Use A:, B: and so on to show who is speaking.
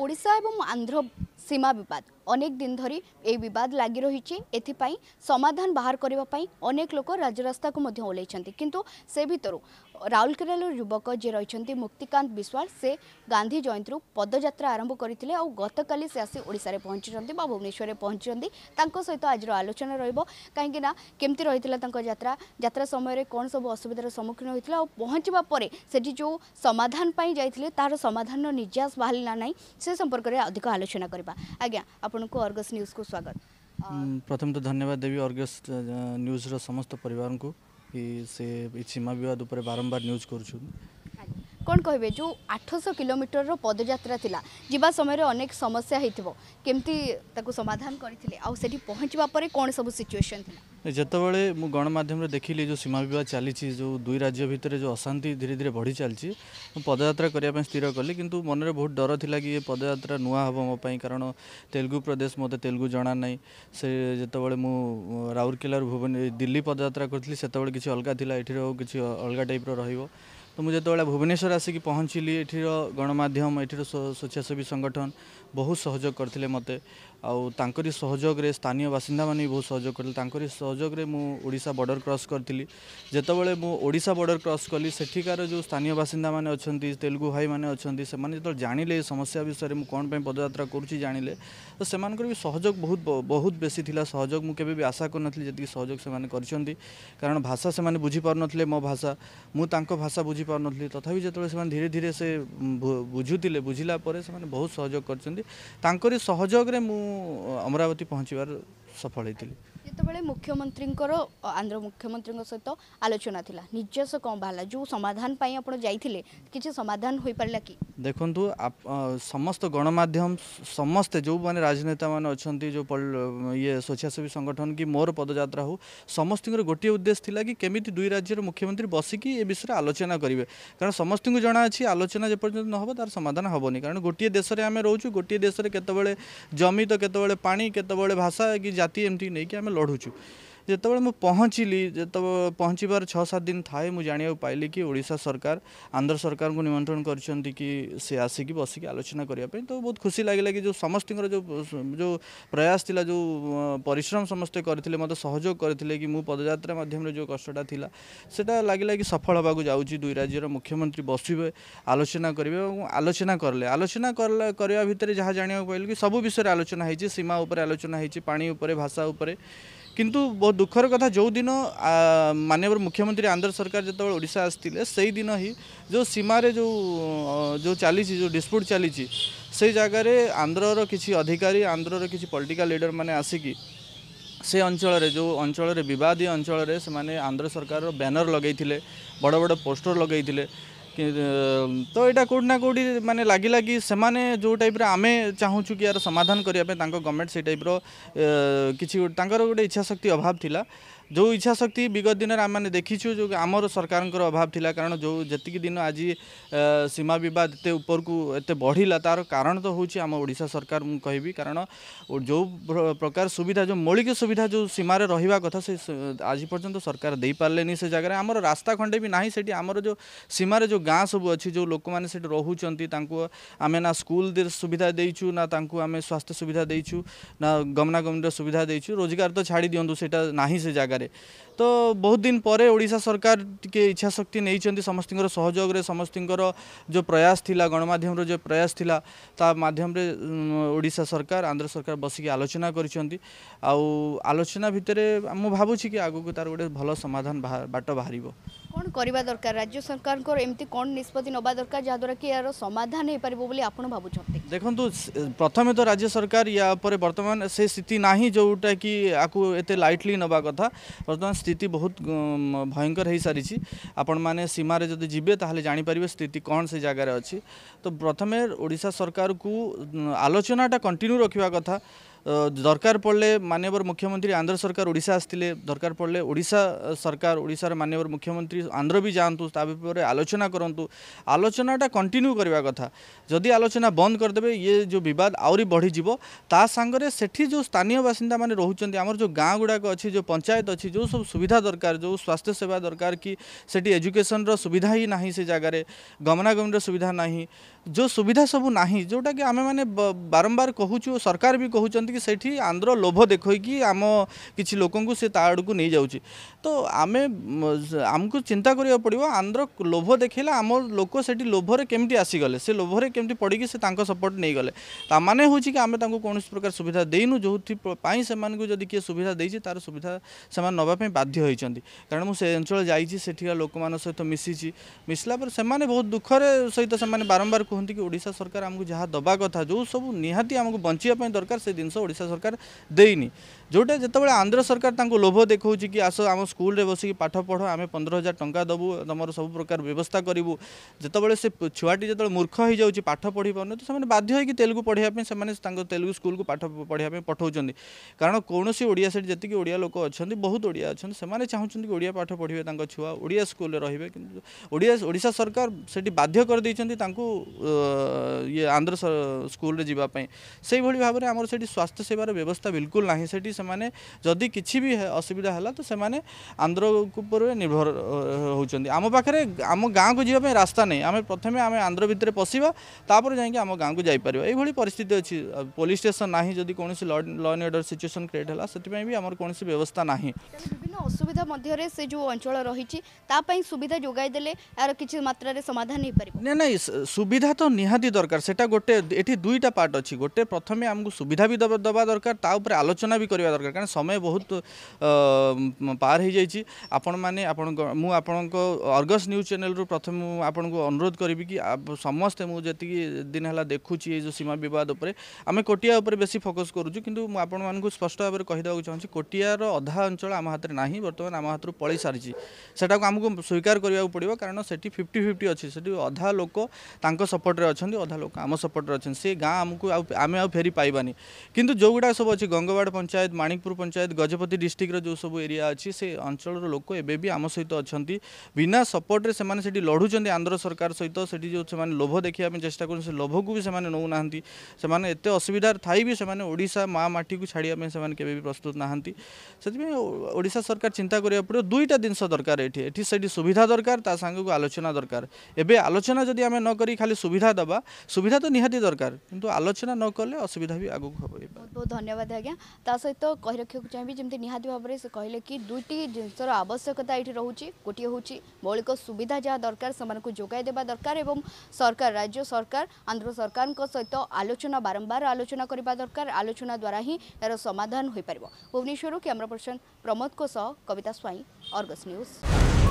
A: ଓଡ଼ିଶା ଏବଂ ଆନ୍ଧ୍ର ସୀମା ବିବାଦ ଅନେକ ଦିନ ଧରି ଏହି ବିବାଦ ଲାଗି ରହିଛି ଏଥିପାଇଁ ସମାଧାନ ବାହାର କରିବା ପାଇଁ ଅନେକ ଲୋକ ରାଜରାସ୍ତାକୁ ମଧ୍ୟ ଓହ୍ଲାଇଛନ୍ତି କିନ୍ତୁ ସେ ଭିତରୁ ରାଉରକେଲାର ଯୁବକ ଯିଏ ରହିଛନ୍ତି ମୁକ୍ତିକାନ୍ତ ବିଶ୍ୱାଳ ସେ ଗାନ୍ଧୀ ଜୟନ୍ତୀରୁ ପଦଯାତ୍ରା ଆରମ୍ଭ କରିଥିଲେ ଆଉ ଗତକାଲି ସେ ଆସି ଓଡ଼ିଶାରେ ପହଞ୍ଚିଛନ୍ତି ବା ଭୁବନେଶ୍ୱରରେ ପହଞ୍ଚିଛନ୍ତି ତାଙ୍କ ସହିତ ଆଜିର ଆଲୋଚନା ରହିବ କାହିଁକି ନା କେମିତି ରହିଥିଲା ତାଙ୍କ ଯାତ୍ରା ଯାତ୍ରା ସମୟରେ କ'ଣ ସବୁ ଅସୁବିଧାର ସମ୍ମୁଖୀନ ହୋଇଥିଲା ଆଉ ପହଞ୍ଚିବା ପରେ ସେଠି ଯେଉଁ ସମାଧାନ ପାଇଁ ଯାଇଥିଲେ ତାହାର ସମାଧାନର ନିଜାସ ବାହାରିଲା ନାହିଁ ସେ ସମ୍ପର୍କରେ ଅଧିକ ଆଲୋଚନା କରିବା ଆଜ୍ଞା ଆପଣଙ୍କୁ ଅର୍ଗସ୍ ନ୍ୟୁଜ୍କୁ
B: ସ୍ୱାଗତ ପ୍ରଥମେ ତ ଧନ୍ୟବାଦ ଦେବି ଅର୍ଗସ୍ ନ୍ୟୁଜ୍ର ସମସ୍ତ ପରିବାରଙ୍କୁ କି ସେ ସୀମା ବିବାଦ ଉପରେ ବାରମ୍ବାର ନ୍ୟୁଜ୍ କରୁଛନ୍ତି
A: କ'ଣ କହିବେ ଯେଉଁ ଆଠଶହ କିଲୋମିଟରର ପଦଯାତ୍ରା ଥିଲା ଯିବା ସମୟରେ ଅନେକ ସମସ୍ୟା ହେଇଥିବ କେମିତି ତାକୁ ସମାଧାନ କରିଥିଲେ ଆଉ ସେଠି ପହଞ୍ଚିବା ପରେ କ'ଣ ସବୁ ସିଚୁଏସନ୍ ଥିଲା
B: ଯେତେବେଳେ ମୁଁ ଗଣମାଧ୍ୟମରେ ଦେଖିଲି ଯେଉଁ ସୀମା ବିବାଦ ଚାଲିଛି ଯେଉଁ ଦୁଇ ରାଜ୍ୟ ଭିତରେ ଯେଉଁ ଅଶାନ୍ତି ଧୀରେ ଧୀରେ ବଢ଼ି ଚାଲିଛି ମୁଁ ପଦଯାତ୍ରା କରିବା ପାଇଁ ସ୍ଥିର କଲି କିନ୍ତୁ ମନରେ ବହୁତ ଡର ଥିଲା କି ଏ ପଦଯାତ୍ରା ନୂଆ ହେବ ମୋ ପାଇଁ କାରଣ ତେଲୁଗୁ ପ୍ରଦେଶ ମୋତେ ତେଲୁଗୁ ଜଣା ନାହିଁ ସେ ଯେତେବେଳେ ମୁଁ ରାଉରକେଲାରୁ ଭୁବନେ ଦିଲ୍ଲୀ ପଦଯାତ୍ରା କରିଥିଲି ସେତେବେଳେ କିଛି ଅଲଗା ଥିଲା ଏଠିର କିଛି ଅଲଗା ଟାଇପ୍ର ରହିବ ତ ମୁଁ ଯେତେବେଳେ ଭୁବନେଶ୍ୱର ଆସିକି ପହଞ୍ଚିଲି ଏଠିର ଗଣମାଧ୍ୟମ ଏଠିର ସ୍ୱେଚ୍ଛାସେବୀ ସଂଗଠନ ବହୁତ ସହଯୋଗ କରିଥିଲେ ମୋତେ ଆଉ ତାଙ୍କରି ସହଯୋଗରେ ସ୍ଥାନୀୟ ବାସିନ୍ଦାମାନେ ବି ବହୁତ ସହଯୋଗ କରିଥିଲେ ତାଙ୍କରି ସହଯୋଗରେ ମୁଁ ଓଡ଼ିଶା ବର୍ଡ଼ର କ୍ରସ୍ କରିଥିଲି ଯେତେବେଳେ ମୁଁ ଓଡ଼ିଶା ବର୍ଡ଼ର କ୍ରସ୍ କଲି ସେଠିକାର ଯେଉଁ ସ୍ଥାନୀୟ ବାସିନ୍ଦାମାନେ ଅଛନ୍ତି ତେଲୁଗୁ ଭାଇମାନେ ଅଛନ୍ତି ସେମାନେ ଯେତେବେଳେ ଜାଣିଲେ ଏ ସମସ୍ୟା ବିଷୟରେ ମୁଁ କ'ଣ ପାଇଁ ପଦଯାତ୍ରା କରୁଛି ଜାଣିଲେ ତ ସେମାନଙ୍କର ବି ସହଯୋଗ ବହୁତ ବହୁତ ବେଶୀ ଥିଲା ସହଯୋଗ ମୁଁ କେବେ ବି ଆଶା କରିନଥିଲି ଯେତିକି ସହଯୋଗ ସେମାନେ କରିଛନ୍ତି କାରଣ ଭାଷା ସେମାନେ ବୁଝିପାରୁନଥିଲେ ମୋ ଭାଷା ମୁଁ ତାଙ୍କ ଭାଷା ବୁଝି ବୁଝିପାରୁନଥିଲି ତଥାପି ଯେତେବେଳେ ସେମାନେ ଧୀରେ ଧୀରେ ସେ ବୁଝୁଥିଲେ ବୁଝିଲା ପରେ ସେମାନେ ବହୁତ ସହଯୋଗ କରିଛନ୍ତି ତାଙ୍କରି ସହଯୋଗରେ ମୁଁ ଅମରାବତୀ ପହଞ୍ଚିବାର ସଫଳ ହୋଇଥିଲି
A: जितेबाला मुख्यमंत्री आंध्र मुख्यमंत्री सहित आलोचना था निजस्व कौन बाहर जो समाधान जाते किसी समाधान हो पारा कि
B: देखु समस्त गणमाम समस्ते जो मैंने राजनेता मैंने अच्छा जो ये स्वेच्छासेवी संगठन कि मोर पदजात्रा हो समस्त गोटे उद्देश्य था कि केमी दुई राज्य मुख्यमंत्री बसिकी ए विषय आलोचना करेंगे कारण समस्त को जना अच्छी आलोचना जपर्य न हो तार समाधान हेनी कारण गोटे देश में आम रोचु गोटे देश में केत जमी तो केत भाषा कि जाति एमती नहीं कि ଲଢ଼ୁଛୁ ଯେତେବେଳେ ମୁଁ ପହଞ୍ଚିଲି ଯେତେବେଳେ ପହଞ୍ଚିବାର ଛଅ ସାତ ଦିନ ଥାଏ ମୁଁ ଜାଣିବାକୁ ପାଇଲି କି ଓଡ଼ିଶା ସରକାର ଆନ୍ଧ୍ର ସରକାରଙ୍କୁ ନିମନ୍ତ୍ରଣ କରିଛନ୍ତି କି ସେ ଆସିକି ବସିକି ଆଲୋଚନା କରିବା ପାଇଁ ତ ବହୁତ ଖୁସି ଲାଗିଲା କି ଯେଉଁ ସମସ୍ତଙ୍କର ଯେଉଁ ଯେଉଁ ପ୍ରୟାସ ଥିଲା ଯେଉଁ ପରିଶ୍ରମ ସମସ୍ତେ କରିଥିଲେ ମୋତେ ସହଯୋଗ କରିଥିଲେ କି ମୁଁ ପଦଯାତ୍ରା ମାଧ୍ୟମରେ ଯେଉଁ କଷ୍ଟଟା ଥିଲା ସେଟା ଲାଗିଲା କି ସଫଳ ହେବାକୁ ଯାଉଛି ଦୁଇ ରାଜ୍ୟର ମୁଖ୍ୟମନ୍ତ୍ରୀ ବସିବେ ଆଲୋଚନା କରିବେ ଏବଂ ଆଲୋଚନା କଲେ ଆଲୋଚନା କରିବା ଭିତରେ ଯାହା ଜାଣିବାକୁ ପାଇଲୁ କି ସବୁ ବିଷୟରେ ଆଲୋଚନା ହେଇଛି ସୀମା ଉପରେ ଆଲୋଚନା ହେଇଛି ପାଣି ଉପରେ ଭାଷା ଉପରେ কিন্তু বহু দুঃখর কথা যেদিন মাননীয় মুখ্যমন্ত্রী আন্ধ্র সরকার যেত ওড়শা আসলে সেই দিন হি যে সীমার যে চালছে যে ডিসপ্যুট চালছে সেই জায়গায় আন্ধ্রর কিছু অধিকারী আন্ধ্রর কিছু পলিটিকাল লিডর মানে আসিকি সে অঞ্চলের যে অঞ্চলের বিবাদী অঞ্চলের সে আন্ধ্র সরকারের ব্যানর লগাইলে বড় বড় পোস্টর লগাইলে ତ ଏଇଟା କେଉଁଠି ନା କେଉଁଠି ମାନେ ଲାଗିଲା କି ସେମାନେ ଯେଉଁ ଟାଇପ୍ର ଆମେ ଚାହୁଁଛୁ କି ଏହାର ସମାଧାନ କରିବା ପାଇଁ ତାଙ୍କ ଗଭର୍ଣ୍ଣମେଣ୍ଟ ସେଇ ଟାଇପ୍ର କିଛି ତାଙ୍କର ଗୋଟେ ଇଚ୍ଛାଶକ୍ତି ଅଭାବ ଥିଲା जो इच्छाशक्ति विगत दिन आम देखी जो आम सरकार अभाव था कारण जो जी दिन आज सीमा बद एत उपर बढ़ला तार कारण तो हूँ आम ओडा सरकार मुझे कहबी कारण जो प्रकार सुविधा जो मौलिक सुविधा जो सीमार रहा कथा से आज पर्यटन सरकार दे पारे से जगह आम रास्ता खंडे भी ना से आमर जो सीमार जो गाँ सब अच्छी जो लोक मैंने से आम ना स्कूल सुविधा देचु ना आम स्वास्थ्य सुविधा देचु ना गमनागमन सुविधा देचु रोजगार तो छाड़ी दिंतु से जगह জায়গায় তো বহুত দিন পরে ওড়শা সরকার টিকে ইচ্ছাশক্তি নিয়েছেন সমস্ত সহযোগে সমস্ত যে প্রয়াস লা গণমাধ্যমর যে প্রয়াস লা তা মাধ্যমে ওড়শা সরকার আন্ধ্র সরকার বসিকি আলোচনা করছেন আলোচনা ভিতরে মু ভাবুছি কি আগুক তার গোটে ভালো সমাধান বাট বাহার
A: କ'ଣ କରିବା ଦରକାର ରାଜ୍ୟ ସରକାରଙ୍କର ଏମିତି କ'ଣ ନିଷ୍ପତ୍ତି ନେବା ଦରକାର ଯାହାଦ୍ୱାରା କି ଏହାର ସମାଧାନ ହେଇପାରିବ ବୋଲି ଆପଣ ଭାବୁଛନ୍ତି
B: ଦେଖନ୍ତୁ ପ୍ରଥମେ ତ ରାଜ୍ୟ ସରକାର ୟା ଉପରେ ବର୍ତ୍ତମାନ ସେ ସ୍ଥିତି ନାହିଁ ଯେଉଁଟା କି ଆକୁ ଏତେ ଲାଇଟଲି ନେବା କଥା ବର୍ତ୍ତମାନ ସ୍ଥିତି ବହୁତ ଭୟଙ୍କର ହୋଇସାରିଛି ଆପଣମାନେ ସୀମାରେ ଯଦି ଯିବେ ତାହେଲେ ଜାଣିପାରିବେ ସ୍ଥିତି କ'ଣ ସେ ଜାଗାରେ ଅଛି ତ ପ୍ରଥମେ ଓଡ଼ିଶା ସରକାରକୁ ଆଲୋଚନାଟା କଣ୍ଟିନ୍ୟୁ ରଖିବା କଥା দরকার পড়লে মাননীয় মুখ্যমন্ত্রী আন্ধ্র সরকার ওড়িশা আসলে দরকার পড়লে ওড়িশা সরকার ওড়িশার মাননীয় মুখ্যমন্ত্রী আন্ধ্র বি যাতে তা ব্যাপারে আলোচনা করতু আলোচনাটা কন্টিনিউ করা কথা যদি আলোচনা বন্ধ করেদেবে ইয়ে যে বিবাদ আহরি বড়িযোগ তা সাংরে সেটি যে স্থানীয় বাসিন্দা মানে রুচান আমার যে গাঁ গুড়াক অছি যে পঞ্চায়েত অছি যে সব সুবিধা দরকার যে স্বাস্থ্য সেবা দরকার কি সেটি এজুকেশনর সুবিধা হি না সে জায়গায় গমনাগমনর সুবিধা না যে সুবিধা সবু না যেটা কি আমি মানে বারম্বার কুচু সরকার বি কুমার कि सेठी आंध्र लोभ देखी आम कि लोक नहीं जाऊँ तो आम आमको चिंता करने पड़ो आंध्र लोभ देखला आम लोक से लोभरे केमी आसीगले से लोभरे केमी पड़ी से सपोर्ट नहीं गले मैंने हूँ कि आम कौन प्रकार सुविधा देनु जो से जदि किए सुविधा दे तार सुविधा से नापी बाध्य कारण मुझे अंचल जाठिका लोक मान सहित मिसी मिसला से बहुत दुखर सहित से बारंबार कहते कि ओडा सरकार आमको जहाँ दबा कथा जो सब निहाती आमको बचापी दरकार से जिनस ଓଡ଼ିଶା ସରକାର ଦେଇନି ଯେଉଁଟା ଯେତେବେଳେ ଆନ୍ଧ୍ର ସରକାର ତାଙ୍କୁ ଲୋଭ ଦେଖାଉଛି କି ଆସ ଆମ ସ୍କୁଲରେ ବସିକି ପାଠ ପଢ଼ ଆମେ ପନ୍ଦର ହଜାର ଟଙ୍କା ଦେବୁ ତୁମର ସବୁ ପ୍ରକାର ବ୍ୟବସ୍ଥା କରିବୁ ଯେତେବେଳେ ସେ ଛୁଆଟି ଯେତେବେଳେ ମୂର୍ଖ ହୋଇଯାଉଛି ପାଠ ପଢ଼ି ପାରୁନି ତ ସେମାନେ ବାଧ୍ୟ ହୋଇକି ତେଲୁଗୁ ପଢ଼ିବା ପାଇଁ ସେମାନେ ତାଙ୍କ ତେଲୁଗୁ ସ୍କୁଲକୁ ପାଠ ପଢ଼ିବା ପାଇଁ ପଠାଉଛନ୍ତି କାରଣ କୌଣସି ଓଡ଼ିଆ ସେଠି ଯେତିକି ଓଡ଼ିଆ ଲୋକ ଅଛନ୍ତି ବହୁତ ଓଡ଼ିଆ ଅଛନ୍ତି ସେମାନେ ଚାହୁଁଛନ୍ତି କି ଓଡ଼ିଆ ପାଠ ପଢ଼ିବେ ତାଙ୍କ ଛୁଆ ଓଡ଼ିଆ ସ୍କୁଲରେ ରହିବେ କିନ୍ତୁ ଓଡ଼ିଆ ଓଡ଼ିଶା ସରକାର ସେଠି ବାଧ୍ୟ କରିଦେଇଛନ୍ତି ତାଙ୍କୁ ଇଏ ଆନ୍ଧ୍ର ସ୍କୁଲରେ ଯିବା ପାଇଁ ସେଇଭଳି ଭାବରେ ଆମର ସେଠି ସ୍ୱାସ୍ଥ୍ୟ स्वास्थ्य सेवार व्यवस्था बिल्कुल ना से जदि किसी भी असुविधा है तो आंध्र उपर निर्भर होम पाखे आम गाँव को जीवाई रास्ता नहीं आम प्रथम आम आंध्र भितर पशापर आम गाँव को जापर यह पिस्थिति अच्छी पुलिस स्टेसन ना जदि कौन लॉ एंड सिचुएसन क्रिएट है से आम कौन व्यवस्था ना विभिन्न
A: असुविधा मध्य से जो अंचल रही सुविधा जोगाई यार किसी मात्र समाधान हो पार
B: ना ना सुविधा तो निहाती दरकार से गोटे ये दुईटा पार्ट अच्छी गोटे प्रथम आमको सुविधा भी दबा দেওয়া দরকার তা উপরে আলোচনা বি করা দরকার কারণ সময় বহুত পার হয়ে যাই আপন মানে আপন মু আপনার অর্গস নিউজ চ্যানেল প্রথমে মু আপনার অনুরোধ করবি কি সমস্তে মু যেত দিন হল দেখুছি এই যে সীমা বিবাদ উপরে আমি কোটিয়া উপরে বেশি ফোকস করুছু কিন্তু মু আপন মানুষ স্পষ্ট ভাবে কহিদেওয়া চাহুছি কোটিয়ার অধা অঞ্চল আম হাতের না বর্তমানে আম হাতর পড়াই সারিছি সেটা আমি স্বীকার করা পড়ব কারণ সেটি ফিফটি ফিফটি অছি সেটি অধা লোক তাঙ্ক সপোর্টরে অনেক অধা লোক আম সপোর্টরে অনেক সে গাঁ আমি আমি আউ ফেরি পাইবানি কিন্তু କିନ୍ତୁ ଯେଉଁଗୁଡ଼ାକ ସବୁ ଅଛି ଗଙ୍ଗବାଡ଼ ପଞ୍ଚାୟତ ମାଣିକପୁର ପଞ୍ଚାୟତ ଗଜପତି ଡିଷ୍ଟ୍ରିକ୍ଟର ଯେଉଁ ସବୁ ଏରିଆ ଅଛି ସେ ଅଞ୍ଚଳର ଲୋକ ଏବେ ବି ଆମ ସହିତ ଅଛନ୍ତି ବିନା ସପୋର୍ଟରେ ସେମାନେ ସେଠି ଲଢ଼ୁଛନ୍ତି ଆନ୍ଧ୍ର ସରକାର ସହିତ ସେଠି ଯେଉଁ ସେମାନେ ଲୋଭ ଦେଖିବା ପାଇଁ ଚେଷ୍ଟା କରୁଛନ୍ତି ସେ ଲୋଭକୁ ବି ସେମାନେ ନେଉନାହାନ୍ତି ସେମାନେ ଏତେ ଅସୁବିଧାରେ ଥାଇ ବି ସେମାନେ ଓଡ଼ିଶା ମା ମାଟିକୁ ଛାଡ଼ିବା ପାଇଁ ସେମାନେ କେବେ ବି ପ୍ରସ୍ତୁତ ନାହାନ୍ତି ସେଥିପାଇଁ ଓଡ଼ିଶା ସରକାର ଚିନ୍ତା କରିବାକୁ ପଡ଼ିବ ଦୁଇଟା ଜିନିଷ ଦରକାର ଏଠି ଏଠି ସେଠି ସୁବିଧା ଦରକାର ତା ସାଙ୍ଗକୁ ଆଲୋଚନା ଦରକାର ଏବେ ଆଲୋଚନା ଯଦି ଆମେ ନ କରି ଖାଲି ସୁବିଧା ଦେବା ସୁବିଧା ତ ନିହାତି ଦରକାର କିନ୍ତୁ ଆଲୋଚନା ନ କଲେ ଅସୁବିଧା ବି ଆଗକୁ ହେବ ବହୁତ
A: ବହୁତ ଧନ୍ୟବାଦ ଆଜ୍ଞା ତା ସହିତ କହି ରଖିବାକୁ ଚାହିଁବି ଯେମିତି ନିହାତି ଭାବରେ ସେ କହିଲେ କି ଦୁଇଟି ଜିନିଷର ଆବଶ୍ୟକତା ଏଠି ରହୁଛି ଗୋଟିଏ ହେଉଛି ମୌଳିକ ସୁବିଧା ଯାହା ଦରକାର ସେମାନଙ୍କୁ ଯୋଗାଇ ଦେବା ଦରକାର ଏବଂ ସରକାର ରାଜ୍ୟ ସରକାର ଆନ୍ଧ୍ର ସରକାରଙ୍କ ସହିତ ଆଲୋଚନା ବାରମ୍ବାର ଆଲୋଚନା କରିବା ଦରକାର ଆଲୋଚନା ଦ୍ୱାରା ହିଁ ଏହାର ସମାଧାନ ହୋଇପାରିବ ଭୁବନେଶ୍ୱରରୁ କ୍ୟାମେରା ପର୍ସନ ପ୍ରମୋଦଙ୍କ ସହ କବିତା ସ୍ୱାଇଁ ଅର୍ଗସ୍ ନ୍ୟୁଜ୍